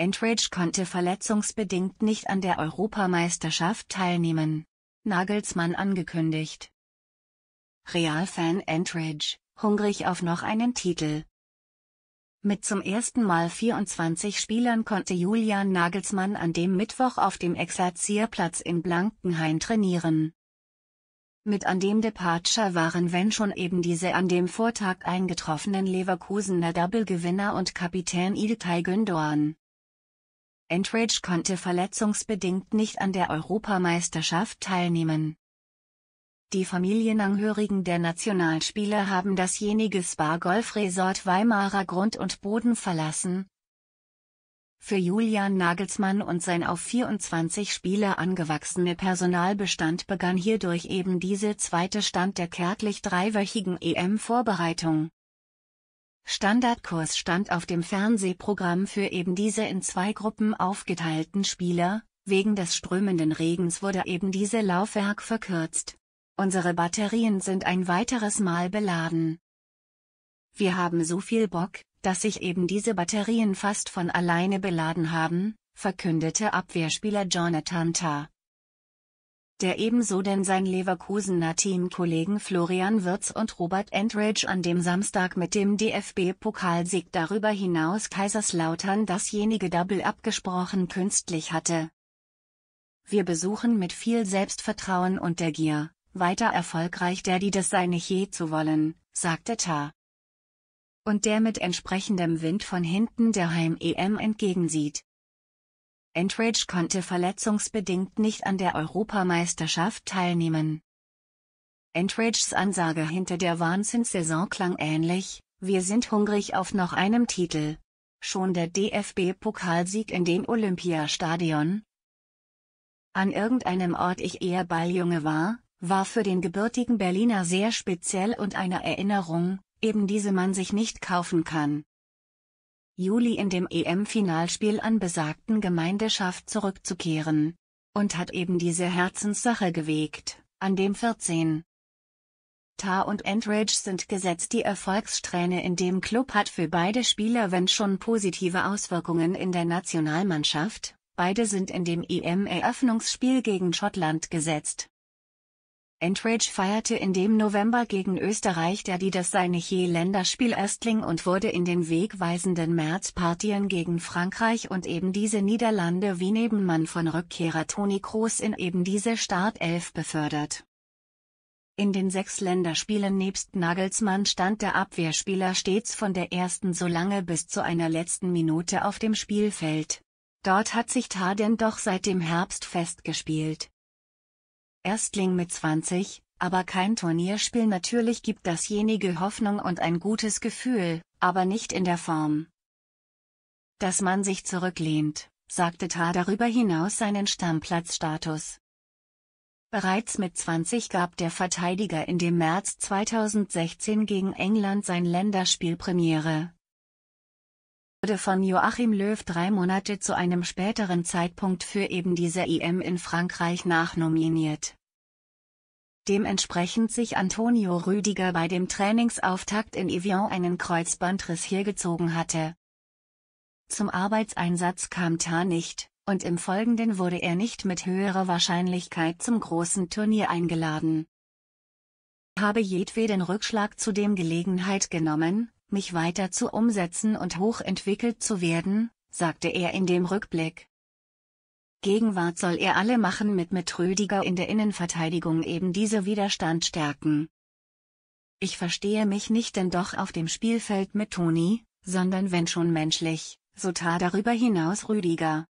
Entridge konnte verletzungsbedingt nicht an der Europameisterschaft teilnehmen. Nagelsmann angekündigt. Realfan Entridge, hungrig auf noch einen Titel. Mit zum ersten Mal 24 Spielern konnte Julian Nagelsmann an dem Mittwoch auf dem Exerzierplatz in Blankenhain trainieren. Mit an dem Departure waren wenn schon eben diese an dem Vortag eingetroffenen Leverkusener Doublegewinner und Kapitän Ilkay Gündoğan. Entridge konnte verletzungsbedingt nicht an der Europameisterschaft teilnehmen. Die Familienangehörigen der Nationalspieler haben dasjenige Spa-Golf-Resort Weimarer Grund und Boden verlassen. Für Julian Nagelsmann und sein auf 24 Spieler angewachsene Personalbestand begann hierdurch eben diese zweite Stand der kärglich dreiwöchigen EM-Vorbereitung. Standardkurs stand auf dem Fernsehprogramm für eben diese in zwei Gruppen aufgeteilten Spieler, wegen des strömenden Regens wurde eben diese Laufwerk verkürzt. Unsere Batterien sind ein weiteres Mal beladen. Wir haben so viel Bock, dass sich eben diese Batterien fast von alleine beladen haben, verkündete Abwehrspieler Jonathan Tarr der ebenso denn sein Leverkusener Teamkollegen Florian Wirz und Robert Entridge an dem Samstag mit dem DFB-Pokalsieg darüber hinaus Kaiserslautern dasjenige Double abgesprochen künstlich hatte. Wir besuchen mit viel Selbstvertrauen und der Gier, weiter erfolgreich der die das sei nicht je zu wollen, sagte Ta. Und der mit entsprechendem Wind von hinten der Heim-EM entgegensieht. Entridge konnte verletzungsbedingt nicht an der Europameisterschaft teilnehmen. Entridges Ansage hinter der Wahnsinnssaison klang ähnlich, wir sind hungrig auf noch einem Titel. Schon der DFB-Pokalsieg in dem Olympiastadion? An irgendeinem Ort ich eher Balljunge war, war für den gebürtigen Berliner sehr speziell und eine Erinnerung, eben diese man sich nicht kaufen kann. Juli in dem EM-Finalspiel an besagten Gemeindeschaft zurückzukehren. Und hat eben diese Herzenssache gewegt, an dem 14. Tar und Entridge sind gesetzt die Erfolgssträhne in dem Club hat für beide Spieler wenn schon positive Auswirkungen in der Nationalmannschaft, beide sind in dem EM-Eröffnungsspiel gegen Schottland gesetzt. Entridge feierte in dem November gegen Österreich der die das seine je Länderspiel Östling und wurde in den wegweisenden Märzpartien gegen Frankreich und eben diese Niederlande wie Nebenmann von Rückkehrer Toni Kroos in eben diese Startelf befördert. In den sechs Länderspielen nebst Nagelsmann stand der Abwehrspieler stets von der ersten so lange bis zu einer letzten Minute auf dem Spielfeld. Dort hat sich Taden doch seit dem Herbst festgespielt. Erstling mit 20, aber kein Turnierspiel natürlich gibt dasjenige Hoffnung und ein gutes Gefühl, aber nicht in der Form, dass man sich zurücklehnt, sagte Tar darüber hinaus seinen Stammplatzstatus. Bereits mit 20 gab der Verteidiger in dem März 2016 gegen England sein Länderspielpremiere, wurde von Joachim Löw drei Monate zu einem späteren Zeitpunkt für eben diese EM in Frankreich nachnominiert. Dementsprechend sich Antonio Rüdiger bei dem Trainingsauftakt in Evian einen Kreuzbandriss hier gezogen hatte. Zum Arbeitseinsatz kam Tar nicht, und im Folgenden wurde er nicht mit höherer Wahrscheinlichkeit zum großen Turnier eingeladen. Habe jedweden Rückschlag zudem Gelegenheit genommen, mich weiter zu umsetzen und hochentwickelt zu werden, sagte er in dem Rückblick. Gegenwart soll er alle machen mit mit Rüdiger in der Innenverteidigung eben diese Widerstand stärken. Ich verstehe mich nicht denn doch auf dem Spielfeld mit Toni, sondern wenn schon menschlich, so tat darüber hinaus Rüdiger,